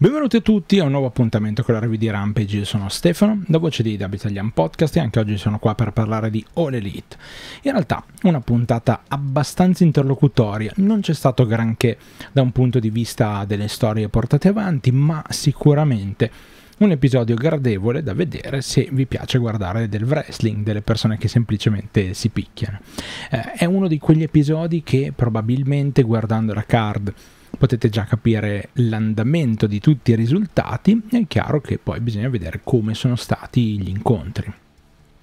Benvenuti a tutti a un nuovo appuntamento con la review di Rampage, io sono Stefano, la voce di W Italian Podcast e anche oggi sono qua per parlare di All Elite. In realtà una puntata abbastanza interlocutoria, non c'è stato granché da un punto di vista delle storie portate avanti, ma sicuramente un episodio gradevole da vedere se vi piace guardare del wrestling, delle persone che semplicemente si picchiano. Eh, è uno di quegli episodi che probabilmente guardando la card potete già capire l'andamento di tutti i risultati è chiaro che poi bisogna vedere come sono stati gli incontri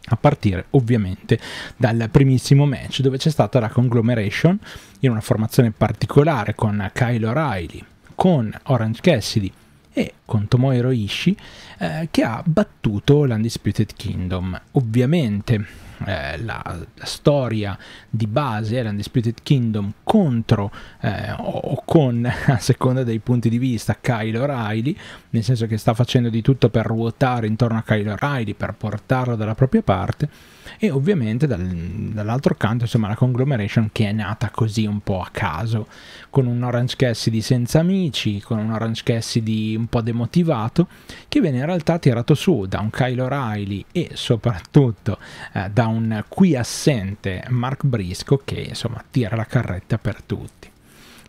a partire ovviamente dal primissimo match dove c'è stata la conglomeration in una formazione particolare con Kyle O'Reilly, con Orange Cassidy e con Tomohiro Ishii eh, che ha battuto l'Undisputed Kingdom. Ovviamente eh, la, la, storia di base è eh, l'Undisputed Kingdom contro eh, o, o, con, a seconda dei punti di vista, Kyle O'Reilly, nel senso che sta facendo di tutto per ruotare intorno a Kyle O'Reilly, per portarlo dalla propria parte, e ovviamente dal, dall'altro canto insomma la conglomeration che è nata così un po' a caso, con un Orange Cassidy senza amici, con un Orange Cassidy un po' demotivato, che viene in realtà tirato su da un Kyle O'Reilly e soprattutto eh, da un qui assente Mark Brisco che insomma tira la carretta per tutti.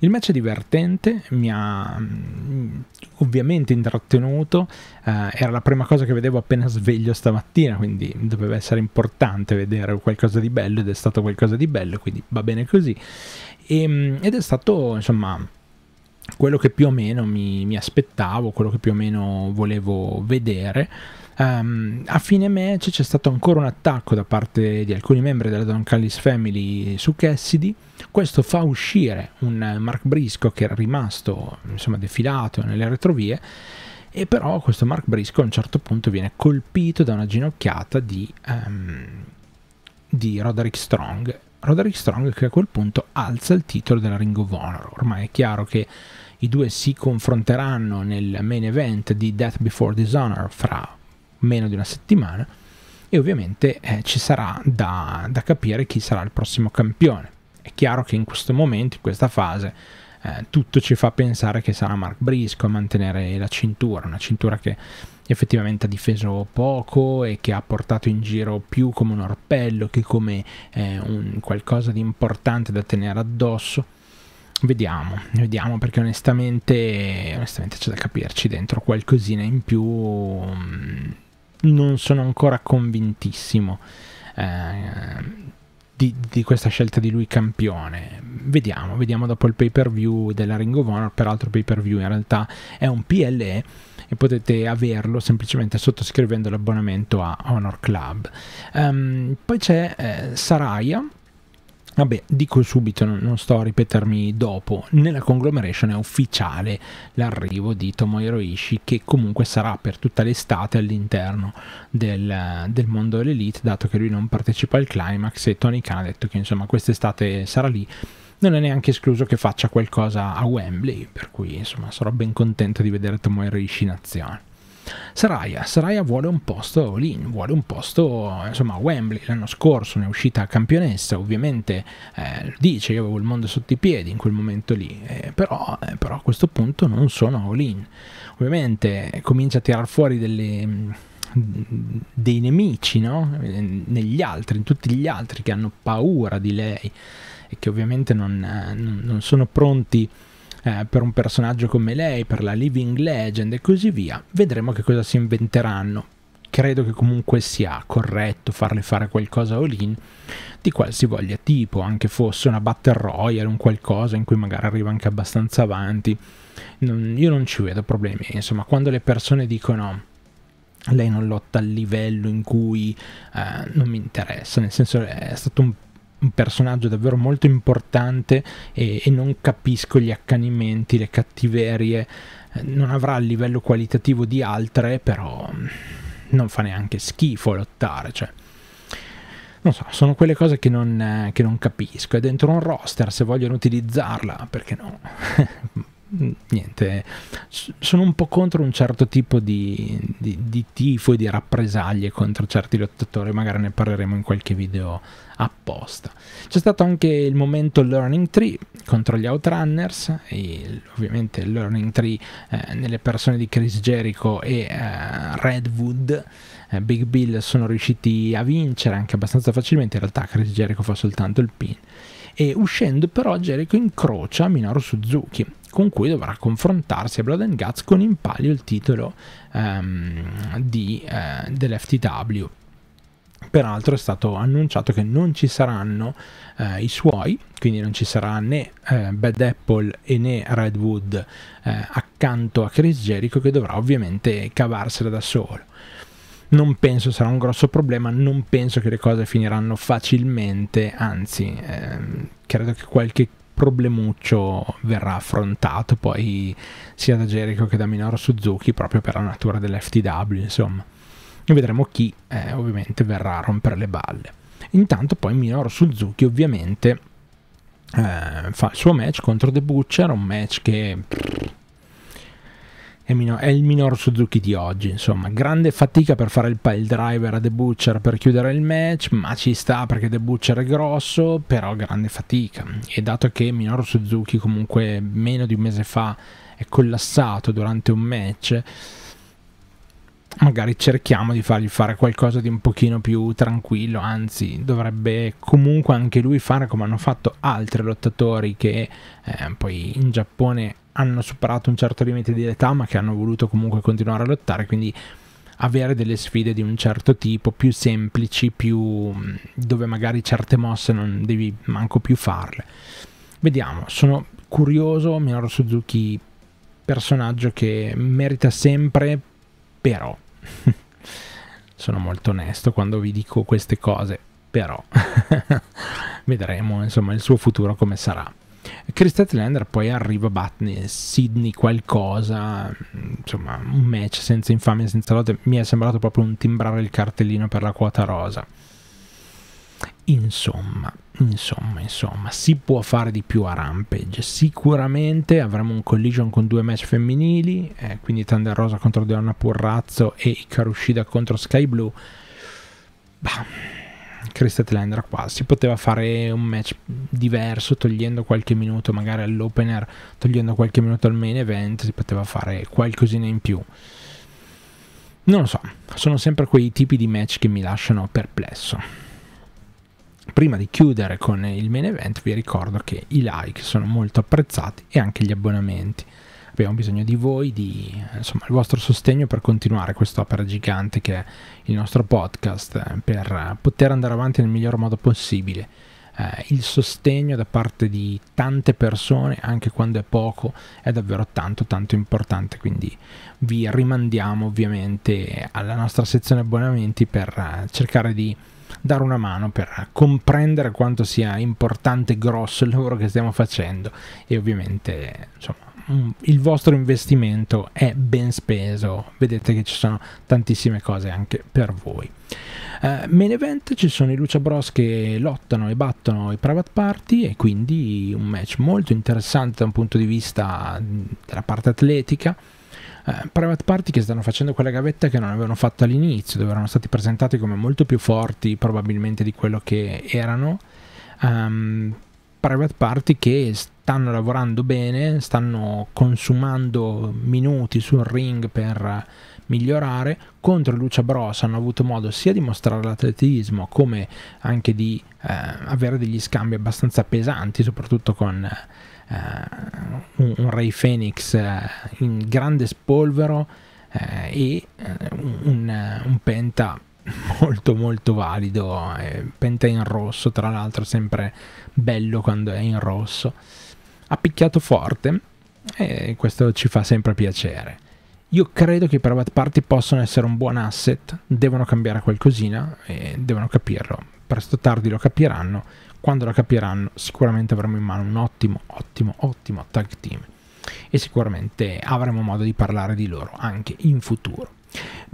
Il match è divertente, mi ha mm, ovviamente intrattenuto, eh, era la prima cosa che vedevo appena sveglio stamattina, quindi doveva essere importante vedere qualcosa di bello ed è stato qualcosa di bello, quindi va bene così. E, ehm, ed è stato insomma quello che più o meno mi, mi aspettavo, quello che più o meno volevo vedere. Um, a fine match c'è stato ancora un attacco da parte di alcuni membri della Don Callis Family su Cassidy. Questo fa uscire un Mark Brisco che era rimasto insomma, defilato nelle retrovie. E però questo Mark Brisco a un certo punto viene colpito da una ginocchiata di, um, di Roderick Strong. Roderick Strong che a quel punto alza il titolo della Ring of Honor. Ormai è chiaro che i due si confronteranno nel main event di Death Before Dishonor fra meno di una settimana e ovviamente eh, ci sarà da, da, capire chi sarà il prossimo campione. È chiaro che in questo momento, in questa fase, eh, tutto ci fa pensare che sarà Mark Brisco a mantenere la cintura, una cintura che effettivamente ha difeso poco e che ha portato in giro più come un orpello che come eh, un qualcosa di importante da tenere addosso. Vediamo, vediamo perché onestamente, onestamente c'è da capirci dentro qualcosina in più. Mh, mm, non sono ancora convintissimo eh, di, di, questa scelta di lui campione. Vediamo, vediamo dopo il pay per view della Ring of Honor, peraltro pay per view in realtà è un PLE e potete averlo semplicemente sottoscrivendo l'abbonamento a Honor Club. Um, poi c'è eh, Saraya Vabbè, dico subito, non sto a ripetermi dopo, nella conglomeration è ufficiale l'arrivo di Tomohiro Ishii che comunque sarà per tutta l'estate all'interno del, del, mondo dell'elite, dato che lui non partecipa al climax e Tony Khan ha detto che insomma quest'estate sarà lì. Non è neanche escluso che faccia qualcosa a Wembley, per cui insomma sarò ben contento di vedere Tomohiro Ishii in azione. Saraya, Saraya vuole un posto lì, vuole un posto insomma a Wembley, l'anno scorso ne è uscita campionessa, ovviamente eh, dice io avevo il mondo sotto i piedi in quel momento lì, eh, però, eh, però, a questo punto non sono all'in, Ovviamente eh, comincia a tirar fuori delle dei nemici, no? Eh, negli altri, in tutti gli altri che hanno paura di lei e che ovviamente non, eh, non sono pronti eh, per un personaggio come lei, per la Living Legend e così via. Vedremo che cosa si inventeranno. Credo che comunque sia corretto farle fare qualcosa all-in di qualsivoglia tipo, anche fosse una Battle Royale, un qualcosa in cui magari arriva anche abbastanza avanti. Non, io non ci vedo problemi. Insomma, quando le persone dicono lei non lotta al livello in cui eh, non mi interessa, nel senso è stato un un personaggio davvero molto importante e, e non capisco gli accanimenti, le cattiverie, eh, non avrà il livello qualitativo di altre, però mm, non fa neanche schifo lottare, cioè non so, sono quelle cose che non, eh, che non, capisco. È dentro un roster, se vogliono utilizzarla, perché no? niente, sono un po' contro un certo tipo di, di, di tifo e di rappresaglie contro certi lottatori, magari ne parleremo in qualche video apposta. C'è stato anche il momento Learning Tree contro gli Outrunners, e ovviamente il Learning Tree eh, nelle persone di Chris Jericho e eh, Redwood. Eh, Big Bill sono riusciti a vincere anche abbastanza facilmente, in realtà Chris Jericho fa soltanto il pin e uscendo però Jericho incrocia Minoru Suzuki con cui dovrà confrontarsi a Blood and Guts con in palio il titolo um, di, uh, eh, dell'FTW. Peraltro è stato annunciato che non ci saranno eh, i suoi, quindi non ci sarà né eh, Bad Apple e né Redwood eh, accanto a Chris Jericho che dovrà ovviamente cavarsela da solo. Non penso sarà un grosso problema, non penso che le cose finiranno facilmente, anzi ehm, credo che qualche problemuccio verrà affrontato poi sia da Jericho che da Minoru Suzuki proprio per la natura dell'FTW, insomma. E vedremo chi eh, ovviamente verrà a rompere le balle. Intanto poi Minoru Suzuki ovviamente eh, fa il suo match contro The Butcher, un match che... Prrr, è, minor, è il minor Suzuki di oggi, insomma, grande fatica per fare il, il driver a The Butcher per chiudere il match, ma ci sta perché The Butcher è grosso, però grande fatica. E dato che Minor Suzuki comunque meno di un mese fa è collassato durante un match, magari cerchiamo di fargli fare qualcosa di un pochino più tranquillo, anzi dovrebbe comunque anche lui fare come hanno fatto altri lottatori che eh, poi in Giappone hanno superato un certo limite di età ma che hanno voluto comunque continuare a lottare, quindi avere delle sfide di un certo tipo, più semplici, più mm, dove magari certe mosse non devi manco più farle. Vediamo, sono curioso, Minoru Suzuki personaggio che merita sempre, però sono molto onesto quando vi dico queste cose, però vedremo insomma il suo futuro come sarà. Chris Tatlander poi arriva a battere Sydney qualcosa, insomma un match senza infamia, senza lotte, mi è sembrato proprio un timbrare il cartellino per la quota rosa. Insomma, insomma, insomma, si può fare di più a Rampage. Sicuramente avremo un collision con due match femminili, eh, quindi Thunder Rosa contro Deonna Purrazzo e Karushida contro Sky Blue. Bah Chris Tetland qua. Si poteva fare un match diverso, togliendo qualche minuto magari all'opener, togliendo qualche minuto al main event, si poteva fare qualcosina in più. Non lo so, sono sempre quei tipi di match che mi lasciano perplesso. Prima di chiudere con il main event vi ricordo che i like sono molto apprezzati e anche gli abbonamenti abbiamo bisogno di voi, di insomma, il vostro sostegno per continuare quest'opera gigante che è il nostro podcast, eh, per poter andare avanti nel miglior modo possibile. Eh, il sostegno da parte di tante persone, anche quando è poco, è davvero tanto tanto importante, quindi vi rimandiamo ovviamente alla nostra sezione abbonamenti per eh, cercare di dare una mano per comprendere quanto sia importante e grosso il lavoro che stiamo facendo e ovviamente insomma Mm, il vostro investimento è ben speso. Vedete che ci sono tantissime cose anche per voi. Uh, main event ci sono i Lucia Bros che lottano e battono i Private Party e quindi un match molto interessante da un punto di vista mm, della parte atletica. Uh, private Party che stanno facendo quella gavetta che non avevano fatto all'inizio, dove erano stati presentati come molto più forti probabilmente di quello che erano. Um, private party che stanno lavorando bene, stanno consumando minuti sul ring per migliorare. Contro Lucia Bros hanno avuto modo sia di mostrare l'atletismo come anche di eh, avere degli scambi abbastanza pesanti, soprattutto con eh, un, un Ray Phoenix eh, in grande spolvero eh, e eh, un, un, Penta molto molto valido eh, penta in rosso tra l'altro sempre bello quando è in rosso ha picchiato forte e questo ci fa sempre piacere io credo che i private party possono essere un buon asset devono cambiare qualcosina e devono capirlo presto o tardi lo capiranno quando lo capiranno sicuramente avremo in mano un ottimo ottimo ottimo tag team e sicuramente avremo modo di parlare di loro anche in futuro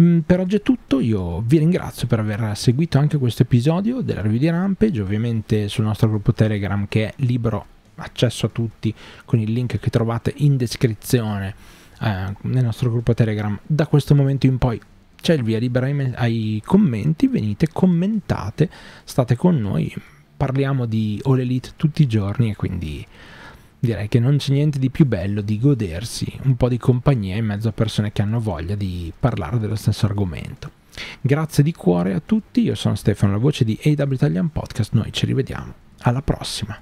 Mm, per oggi è tutto, io vi ringrazio per aver seguito anche questo episodio della review di Rampage, ovviamente sul nostro gruppo Telegram che è libero accesso a tutti con il link che trovate in descrizione eh, nel nostro gruppo Telegram. Da questo momento in poi c'è il via libera ai, ai commenti, venite, commentate, state con noi, parliamo di All Elite tutti i giorni e quindi direi che non c'è niente di più bello di godersi un po' di compagnia in mezzo a persone che hanno voglia di parlare dello stesso argomento. Grazie di cuore a tutti, io sono Stefano, la voce di AW Italian Podcast, noi ci rivediamo, alla prossima!